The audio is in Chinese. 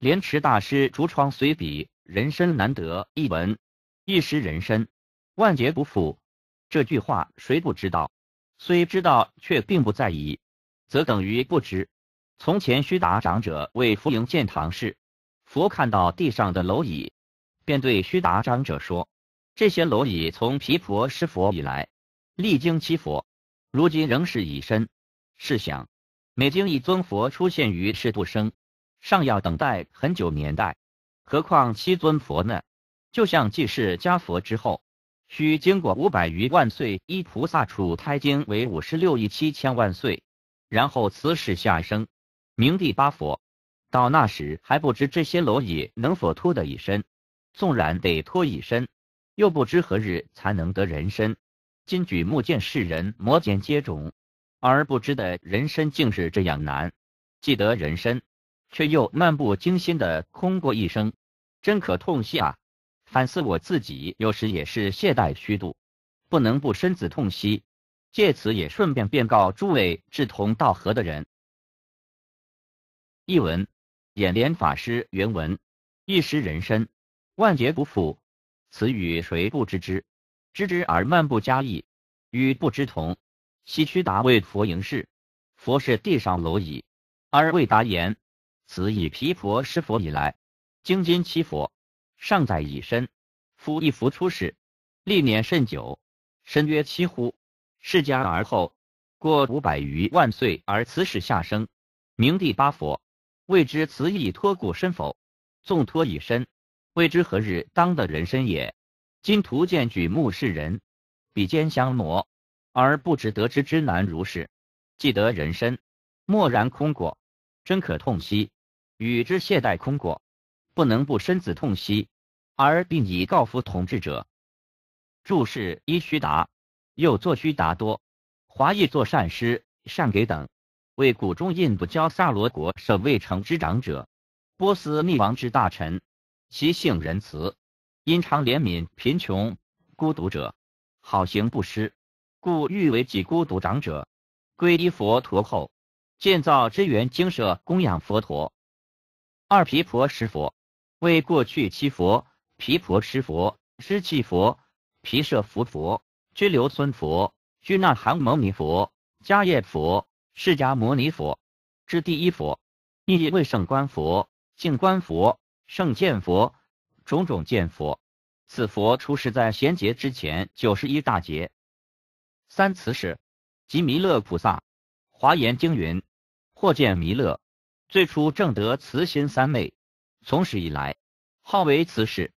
莲池大师《竹窗随笔》：“人生难得一闻，一时人生万劫不复。”这句话谁不知道？虽知道，却并不在意，则等于不知。从前，须达长者为佛影建堂事，佛看到地上的蝼蚁，便对须达长者说：“这些蝼蚁从皮婆施佛以来，历经七佛，如今仍是以身。试想，每经一尊佛出现于世度生。”尚要等待很久年代，何况七尊佛呢？就像继世迦佛之后，需经过五百余万岁，一菩萨处胎经为五十六亿七千万岁，然后此世下生，明帝八佛。到那时还不知这些蝼蚁能否脱得一身，纵然得脱一身，又不知何日才能得人身。金举目见世人，魔肩接踵，而不知的人身竟是这样难，既得人身。却又漫不经心的空过一生，真可痛惜啊！反思我自己，有时也是懈怠虚度，不能不深自痛惜。借此也顺便便告诸位志同道合的人。译文：演莲法师原文：一时人身，万劫不复，此语谁不知之？知之而漫不加意，与不知同。西区达为佛营世，佛是地上蝼蚁，而未达言。此以皮佛施佛以来，精金七佛，尚在以身。夫一佛出世，历年甚久，身约七乎？释迦而后，过五百余万岁而此世下生，明帝八佛，未知此以脱骨身否？纵脱以身，未知何日当得人身也。今徒见举目视人，比肩相摩，而不知得之之难如是，既得人身，默然空过，真可痛惜。与之懈怠空过，不能不深自痛惜，而并以告服统治者。注释依须达，又作须达多，华裔作善施、善给等，为古中印度教萨罗国舍卫城之长者，波斯匿王之大臣。其性仁慈，因常怜悯贫穷孤独者，好行布施，故誉为己孤独长者。皈依佛陀后，建造支园精舍，供养佛陀。二皮婆师佛，为过去七佛；皮婆师佛，师弃佛；皮舍佛佛，居留孙佛，拘那含摩尼佛，迦叶佛，释迦摩尼佛，之第一佛，亦为圣观佛、净观佛、圣见佛、种种见佛。此佛出世在贤劫之前九十一大劫。三慈氏，即弥勒菩萨。华严经云：或见弥勒。最初正得慈心三昧，从始以来，号为慈氏。